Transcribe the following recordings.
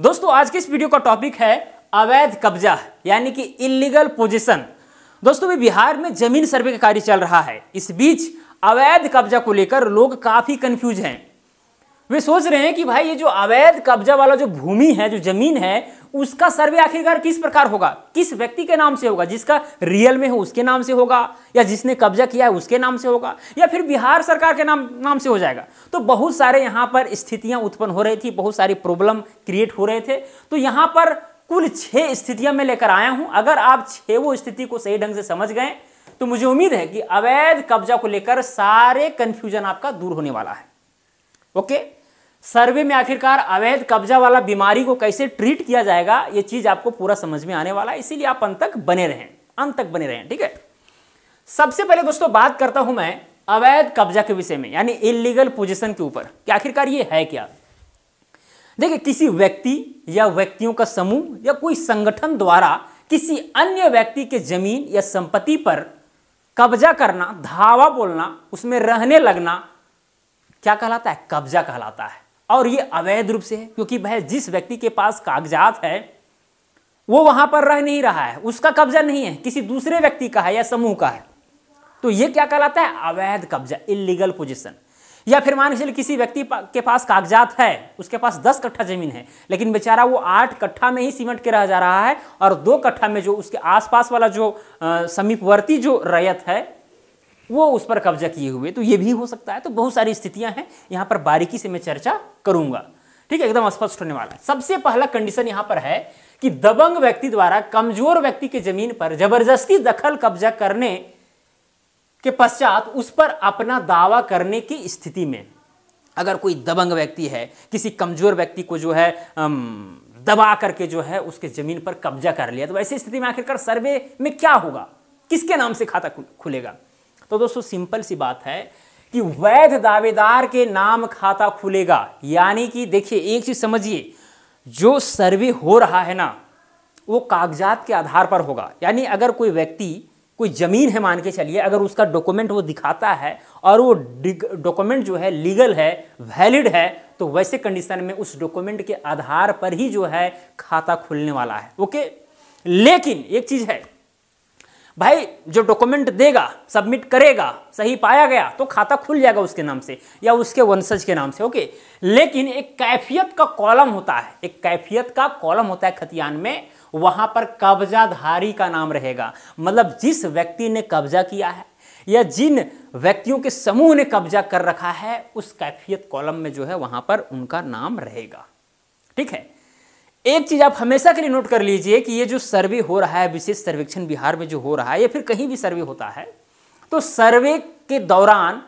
दोस्तों आज के इस वीडियो का टॉपिक है अवैध कब्जा यानी कि इलीगल पोजिशन दोस्तों भी बिहार में जमीन सर्वे का कार्य चल रहा है इस बीच अवैध कब्जा को लेकर लोग काफी कंफ्यूज हैं वे सोच रहे हैं कि भाई ये जो अवैध कब्जा वाला जो भूमि है जो जमीन है उसका सर्वे आखिरकार किस प्रकार होगा किस व्यक्ति के नाम से होगा जिसका रियल में हो उसके नाम से होगा या जिसने कब्जा किया है उसके नाम से होगा या फिर बिहार सरकार के नाम नाम से हो जाएगा तो बहुत सारे यहाँ पर स्थितियाँ उत्पन्न हो रही थी बहुत सारी प्रॉब्लम क्रिएट हो रहे थे तो यहाँ पर कुल छः स्थितियाँ मैं लेकर आया हूँ अगर आप छः स्थिति को सही ढंग से समझ गए तो मुझे उम्मीद है कि अवैध कब्जा को लेकर सारे कन्फ्यूजन आपका दूर होने वाला है ओके सर्वे में आखिरकार अवैध कब्जा वाला बीमारी को कैसे ट्रीट किया जाएगा ये चीज आपको पूरा समझ में आने वाला है इसीलिए आप अंत तक बने रहें अंत तक बने रहें ठीक है सबसे पहले दोस्तों बात करता हूं मैं अवैध कब्जा के विषय में यानी इलीगल पोजिशन के ऊपर कि आखिरकार ये है क्या देखिए किसी व्यक्ति या व्यक्तियों का समूह या कोई संगठन द्वारा किसी अन्य व्यक्ति के जमीन या संपत्ति पर कब्जा करना धावा बोलना उसमें रहने लगना क्या कहलाता है कब्जा कहलाता है और ये अवैध रूप से है क्योंकि भाई जिस व्यक्ति के पास कागजात है वो वहां पर रह नहीं रहा है उसका कब्जा नहीं है किसी दूसरे व्यक्ति का है या समूह का है तो ये क्या कहलाता है अवैध कब्जा इलीगल पोजिशन या फिर मान लीजिए चलिए किसी व्यक्ति के पास कागजात है उसके पास दस कट्ठा जमीन है लेकिन बेचारा वो आठ कट्ठा में ही सीमेंट के रह जा रहा है और दो कट्ठा में जो उसके आसपास वाला जो समीपवर्ती जो रैयत है वो उस पर कब्जा किए हुए तो ये भी हो सकता है तो बहुत सारी स्थितियां हैं यहां पर बारीकी से मैं चर्चा करूंगा ठीक है एकदम स्पष्ट होने वाला है सबसे पहला कंडीशन यहां पर है कि दबंग व्यक्ति द्वारा कमजोर व्यक्ति के जमीन पर जबरदस्ती दखल कब्जा करने के पश्चात उस पर अपना दावा करने की स्थिति में अगर कोई दबंग व्यक्ति है किसी कमजोर व्यक्ति को जो है दबा करके जो है उसके जमीन पर कब्जा कर लिया तो ऐसी स्थिति में आखिरकार सर्वे में क्या होगा किसके नाम से खाता खुलेगा तो दोस्तों सिंपल सी बात है कि वैध दावेदार के नाम खाता खुलेगा यानी कि देखिए एक चीज समझिए जो सर्वे हो रहा है ना वो कागजात के आधार पर होगा यानी अगर कोई व्यक्ति कोई ज़मीन है मान के चलिए अगर उसका डॉक्यूमेंट वो दिखाता है और वो डॉक्यूमेंट जो है लीगल है वैलिड है तो वैसे कंडीशन में उस डॉक्यूमेंट के आधार पर ही जो है खाता खुलने वाला है ओके लेकिन एक चीज़ है भाई जो डॉक्यूमेंट देगा सबमिट करेगा सही पाया गया तो खाता खुल जाएगा उसके नाम से या उसके वंशज के नाम से ओके लेकिन एक कैफियत का कॉलम होता है एक कैफियत का कॉलम होता है खतियान में वहां पर कब्जाधारी का नाम रहेगा मतलब जिस व्यक्ति ने कब्जा किया है या जिन व्यक्तियों के समूह ने कब्जा कर रखा है उस कैफियत कॉलम में जो है वहां पर उनका नाम रहेगा ठीक है एक चीज़ आप हमेशा के लिए नोट कर लीजिए कि ये जो सर्वे हो रहा है विशेष सर्वेक्षण बिहार में जो हो रहा है या फिर कहीं भी सर्वे होता है तो सर्वे के दौरान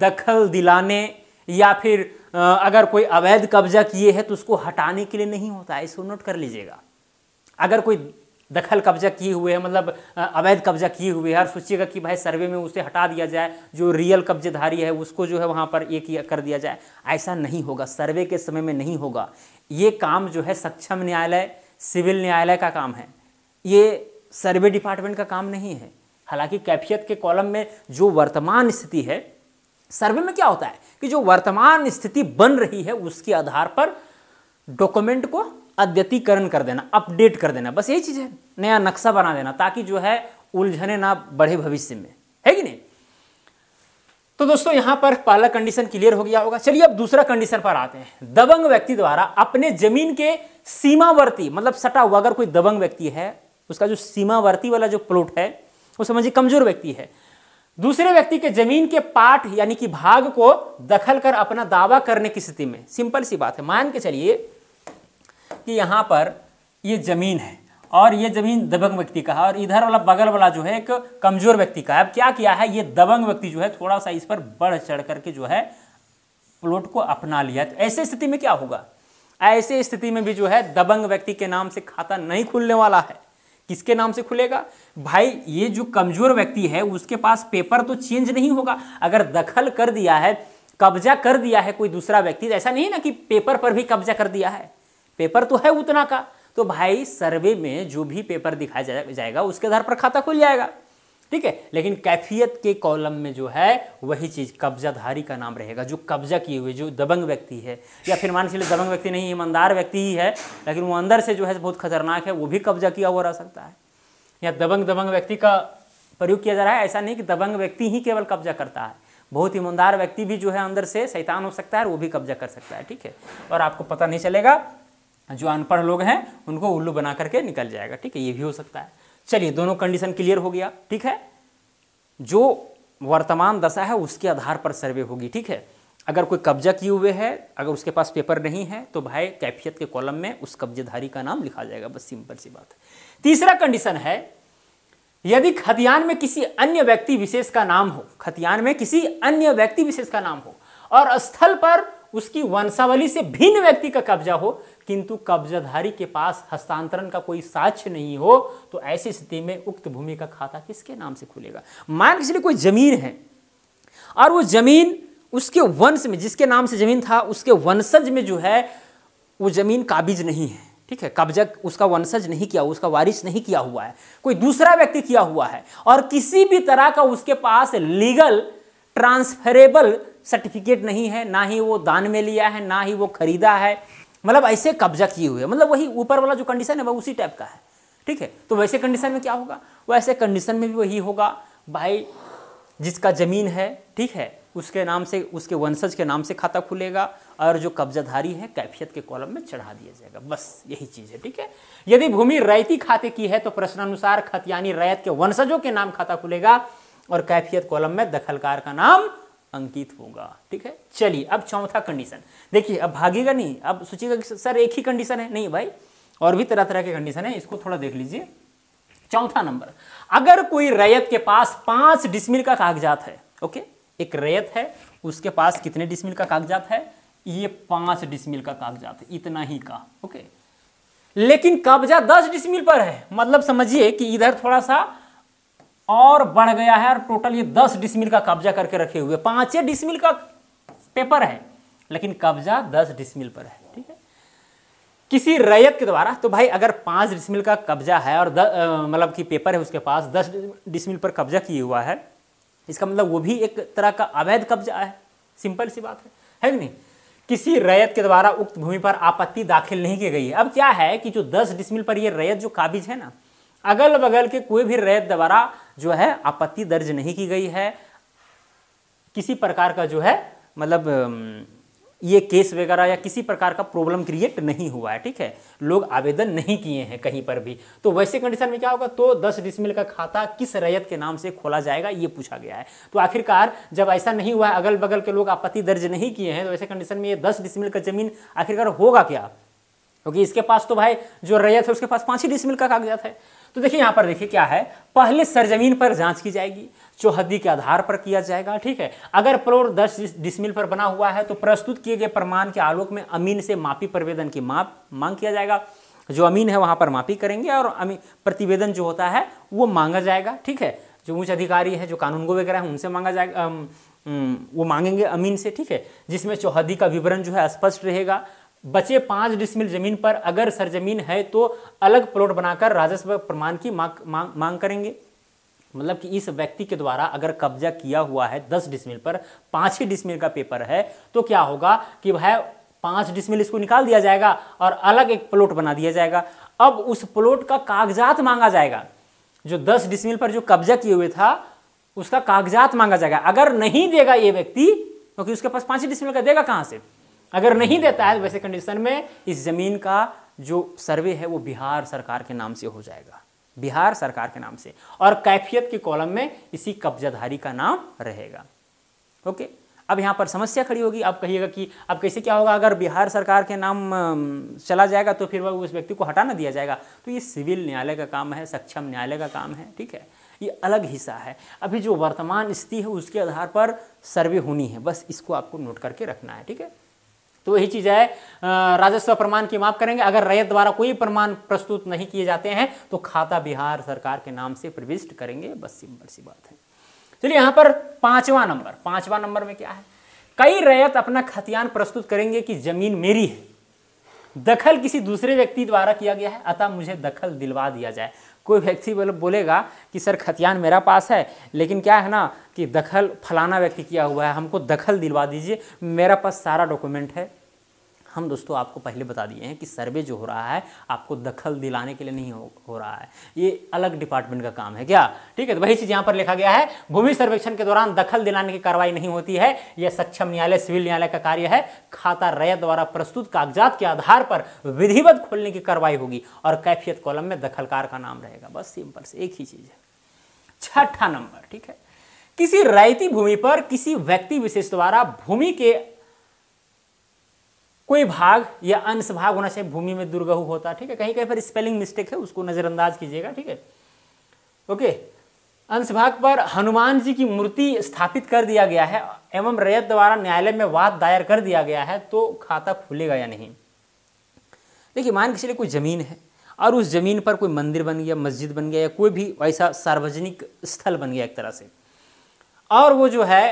दखल दिलाने या फिर अगर कोई अवैध कब्जा किए है तो उसको हटाने के लिए नहीं होता है इसको नोट कर लीजिएगा अगर कोई दखल कब्जा किए हुए है मतलब अवैध कब्जा किए हुए है और सोचिएगा कि भाई सर्वे में उसे हटा दिया जाए जो रियल कब्जेधारी है उसको जो है वहां पर एक कर दिया जाए ऐसा नहीं होगा सर्वे के समय में नहीं होगा ये काम जो है सक्षम न्यायालय सिविल न्यायालय का काम है ये सर्वे डिपार्टमेंट का काम नहीं है हालांकि कैफियत के कॉलम में जो वर्तमान स्थिति है सर्वे में क्या होता है कि जो वर्तमान स्थिति बन रही है उसके आधार पर डॉक्यूमेंट को अद्यतीकरण कर देना अपडेट कर देना बस यही चीज़ है नया नक्शा बना देना ताकि जो है उलझने ना बढ़े भविष्य में है कि नहीं तो दोस्तों यहां पर पहला कंडीशन क्लियर हो गया होगा चलिए अब दूसरा कंडीशन पर आते हैं दबंग व्यक्ति द्वारा अपने जमीन के सीमावर्ती मतलब सटा हुआ अगर कोई दबंग व्यक्ति है उसका जो सीमावर्ती वाला जो प्लॉट है वो समझिए कमजोर व्यक्ति है दूसरे व्यक्ति के जमीन के पार्ट यानी कि भाग को दखल कर अपना दावा करने की स्थिति में सिंपल सी बात है मान के चलिए कि यहां पर ये जमीन है और ये जमीन दबंग व्यक्ति का है और इधर वाला बगल वाला जो है एक कमजोर व्यक्ति का है अब क्या किया है ये दबंग व्यक्ति जो है थोड़ा सा इस पर बढ़ चढ़ करके जो है प्लॉट को अपना लिया तो ऐसे स्थिति में क्या होगा ऐसे स्थिति में भी जो है दबंग व्यक्ति के नाम से खाता नहीं खुलने वाला है किसके नाम से खुलेगा भाई ये जो कमजोर व्यक्ति है उसके पास पेपर तो चेंज नहीं होगा अगर दखल कर दिया है कब्जा कर दिया है कोई दूसरा व्यक्ति तो ऐसा नहीं ना कि पेपर पर भी कब्जा कर दिया है पेपर तो है उतना का तो भाई सर्वे में जो भी पेपर दिखाया जा, जाएगा उसके आधार पर खाता खुल जाएगा ठीक है लेकिन कैफियत के कॉलम में जो है वही चीज़ कब्जाधारी का नाम रहेगा जो कब्जा किए हुए जो दबंग व्यक्ति है या फिर मान चलिए दबंग व्यक्ति नहीं ईमानदार व्यक्ति ही है लेकिन वो अंदर से जो है बहुत खतरनाक है वो भी कब्जा किया हुआ रह सकता है या दबंग दबंग व्यक्ति का प्रयोग किया जा रहा है ऐसा नहीं कि दबंग व्यक्ति ही केवल कब्जा करता है बहुत ईमानदार व्यक्ति भी जो है अंदर से शैतान हो सकता है और वो भी कब्जा कर सकता है ठीक है और आपको पता नहीं चलेगा जो अनपढ़ लोग हैं उनको उल्लू बना करके निकल जाएगा ठीक है ये भी हो सकता है चलिए दोनों कंडीशन क्लियर हो गया ठीक है जो वर्तमान दशा है उसके आधार पर सर्वे होगी ठीक है अगर कोई कब्जा किए हुए है अगर उसके पास पेपर नहीं है तो भाई कैफियत के कॉलम में उस कब्जेधारी का नाम लिखा जाएगा बस सिंपल सी बात है तीसरा कंडीशन है यदि खतियान में किसी अन्य व्यक्ति विशेष का नाम हो खतियान में किसी अन्य व्यक्ति विशेष का नाम हो और स्थल पर उसकी वंशावली से भिन्न व्यक्ति का कब्जा हो किंतु कब्जाधारी के पास हस्तांतरण का कोई साक्ष्य नहीं हो तो ऐसी स्थिति में उक्त भूमि का खाता किसके नाम से खुलेगा मान के कोई जमीन है और वो जमीन उसके वंश में जिसके नाम से जमीन था उसके वंशज में जो है वो जमीन काबिज नहीं है ठीक है कब्जा उसका वंशज नहीं किया उसका वारिस नहीं किया हुआ है कोई दूसरा व्यक्ति किया हुआ है और किसी भी तरह का उसके पास लीगल ट्रांसफरेबल सर्टिफिकेट नहीं है ना ही वो दान में लिया है ना ही वो खरीदा है मतलब ऐसे कब्जा किए हुए मतलब वही ऊपर वाला जो कंडीशन है वह उसी टाइप का है ठीक है तो वैसे कंडीशन में क्या होगा वैसे कंडीशन में भी वही होगा भाई जिसका ज़मीन है ठीक है उसके नाम से उसके वंशज के नाम से खाता खुलेगा और जो कब्जाधारी है कैफियत के कॉलम में चढ़ा दिया जाएगा बस यही चीज़ है ठीक है यदि भूमि रैती खाते की है तो प्रश्नानुसार खतियानी रैत के वंशजों के नाम खाता खुलेगा और कैफियत कॉलम में दखलकार का नाम अंकित होगा ठीक है चलिए अब चौथा कंडीशन देखिए अब भागेगा नहीं अब सोचिएगा सर एक ही कंडीशन है नहीं भाई और भी तरह तरह के कंडीशन है इसको थोड़ा देख लीजिए चौथा नंबर अगर कोई रैयत के पास पांच डिसमिल का कागजात है ओके एक रैयत है उसके पास कितने डिसमिल का कागजात है ये पांच डिसमिल का कागजात है इतना ही का ओके लेकिन कब्जा दस डिसमिल पर है मतलब समझिए कि इधर थोड़ा सा और बढ़ गया है और टोटल ये दस डिसमिल का कब्जा करके रखे हुए पांचे डिसमिल का पेपर है लेकिन कब्जा दस डिसमिल पर है ठीक है किसी रैयत के द्वारा तो भाई अगर पांच डिसमिल का कब्जा है और मतलब कि पेपर है उसके पास दस डिसमिल पर कब्जा किए हुआ है इसका मतलब वो भी एक तरह का अवैध कब्जा है सिंपल सी बात है है कि नहीं किसी रैयत के द्वारा उक्त भूमि पर आपत्ति दाखिल नहीं की गई है अब क्या है कि जो दस डिसमिल पर ये रैयत जो काबिज है ना अगल बगल के कोई भी रैत द्वारा जो है आपत्ति दर्ज नहीं की गई है किसी प्रकार का जो है मतलब ये केस वगैरह या किसी प्रकार का प्रॉब्लम क्रिएट नहीं हुआ है ठीक है लोग आवेदन नहीं किए हैं कहीं पर भी तो वैसे कंडीशन में क्या होगा तो 10 डिसमिल का खाता किस रैयत के नाम से खोला जाएगा ये पूछा गया है तो आखिरकार जब ऐसा नहीं हुआ है अगल बगल के लोग आपत्ति दर्ज नहीं किए हैं तो वैसे कंडीशन में ये दस डिसमिल का जमीन आखिरकार होगा क्या क्योंकि इसके पास तो भाई जो रैयत है उसके पास पांच ही डिसमिल का कागजात है तो देखिए यहाँ पर देखिए क्या है पहले सरजमीन पर जांच की जाएगी चौहदी के आधार पर किया जाएगा ठीक है अगर प्लोर दस डिसमिल पर बना हुआ है तो प्रस्तुत किए गए प्रमाण के आलोक में अमीन से मापी प्रवेदन की माप मांग किया जाएगा जो अमीन है वहां पर मापी करेंगे और अमीन प्रतिवेदन जो होता है वो मांगा जाएगा ठीक है जो उच्च अधिकारी है जो कानून को वगैरह है उनसे मांगा जाएगा वो मांगेंगे अमीन से ठीक है जिसमें चौहदी का विवरण जो है स्पष्ट रहेगा बचे पांच डिसमिल जमीन पर अगर सरजमीन है तो अलग प्लॉट बनाकर राजस्व प्रमाण की मांग मांग, मांग करेंगे मतलब कि इस व्यक्ति के द्वारा अगर कब्जा किया हुआ है दस डिसमिल पर पाँच ही डिसमिल का पेपर है तो क्या होगा कि वह पाँच डिसमिल इसको निकाल दिया जाएगा और अलग एक प्लॉट बना दिया जाएगा अब उस प्लॉट का कागजात मांगा जाएगा जो दस डिसमिल पर जो कब्जा किए हुए था उसका कागजात मांगा जाएगा अगर नहीं देगा ये व्यक्ति क्योंकि तो उसके पास पाँच डिसमिल का देगा कहाँ से अगर नहीं देता है तो वैसे कंडीशन में इस ज़मीन का जो सर्वे है वो बिहार सरकार के नाम से हो जाएगा बिहार सरकार के नाम से और कैफियत के कॉलम में इसी कब्जाधारी का नाम रहेगा ओके अब यहाँ पर समस्या खड़ी होगी आप कहिएगा कि अब कैसे क्या होगा अगर बिहार सरकार के नाम चला जाएगा तो फिर वह उस व्यक्ति को हटाना दिया जाएगा तो ये सिविल न्यायालय का काम है सक्षम न्यायालय का काम है ठीक है ये अलग हिस्सा है अभी जो वर्तमान स्थिति है उसके आधार पर सर्वे होनी है बस इसको आपको नोट करके रखना है ठीक है तो वही चीज़ है राजस्व प्रमाण की माफ करेंगे अगर रैयत द्वारा कोई प्रमाण प्रस्तुत नहीं किए जाते हैं तो खाता बिहार सरकार के नाम से प्रविष्ट करेंगे बस सिंपल सी बात है चलिए यहां पर पांचवा नंबर पांचवा नंबर में क्या है कई रैयत अपना खतियान प्रस्तुत करेंगे कि जमीन मेरी है दखल किसी दूसरे व्यक्ति द्वारा किया गया है अतः मुझे दखल दिलवा दिया जाए कोई व्यक्ति बोलेगा कि सर खतियान मेरा पास है लेकिन क्या है ना कि दखल फलाना व्यक्ति किया हुआ है हमको दखल दिलवा दीजिए मेरा पास सारा डॉक्यूमेंट है हम दोस्तों आपको पहले बता दिए हैं कि सर्वे जो हो रहा है आपको दखल दिलाने के लिए नहीं हो, हो रहा है ये अलग डिपार्टमेंट का काम है क्या ठीक है तो वही चीज़ यहाँ पर लिखा गया है भूमि सर्वेक्षण के दौरान दखल दिलाने की कार्रवाई नहीं होती है यह सक्षम न्यायालय सिविल न्यायालय का कार्य है खाता रैयत द्वारा प्रस्तुत कागजात के आधार पर विधिवत खोलने की कार्रवाई होगी और कैफियत कॉलम में दखलकार का नाम रहेगा बस सिंपल से एक ही चीज़ है छठा नंबर ठीक है किसी रायती भूमि पर किसी व्यक्ति विशेष द्वारा भूमि के कोई भाग या अंश भाग होना चाहिए भूमि में दुर्गहु होता है ठीक है कहीं कहीं पर स्पेलिंग मिस्टेक है उसको नज़रअंदाज कीजिएगा ठीक है ओके अंश भाग पर हनुमान जी की मूर्ति स्थापित कर दिया गया है एवं रैयत द्वारा न्यायालय में वाद दायर कर दिया गया है तो खाता खुलेगा या नहीं देखिए मान के चलिए कोई ज़मीन है और उस ज़मीन पर कोई मंदिर बन गया मस्जिद बन गया या कोई भी वैसा सार्वजनिक स्थल बन गया एक तरह से और वो जो है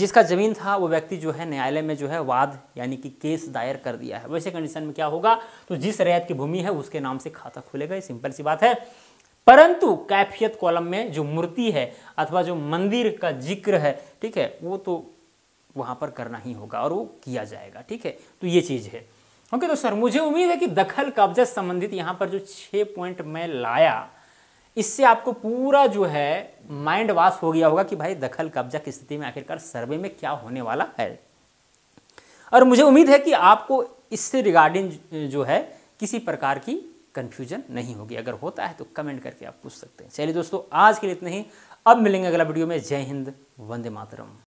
जिसका जमीन था वो व्यक्ति जो है न्यायालय में जो है वाद यानी कि केस दायर कर दिया है वैसे कंडीशन में क्या होगा तो जिस रैयत की भूमि है उसके नाम से खाता खुलेगा सिंपल सी बात है परंतु कैफियत कॉलम में जो मूर्ति है अथवा जो मंदिर का जिक्र है ठीक है वो तो वहाँ पर करना ही होगा और वो किया जाएगा ठीक है तो ये चीज़ है ओके तो सर मुझे उम्मीद है कि दखल कब्जा संबंधित यहाँ पर जो छः पॉइंट मैं लाया इससे आपको पूरा जो है माइंड वॉश हो गया होगा कि भाई दखल कब्जा की स्थिति में आखिरकार सर्वे में क्या होने वाला है और मुझे उम्मीद है कि आपको इससे रिगार्डिंग जो है किसी प्रकार की कंफ्यूजन नहीं होगी अगर होता है तो कमेंट करके आप पूछ सकते हैं चलिए दोस्तों आज के लिए इतना ही अब मिलेंगे अगला वीडियो में जय हिंद वंदे मातरम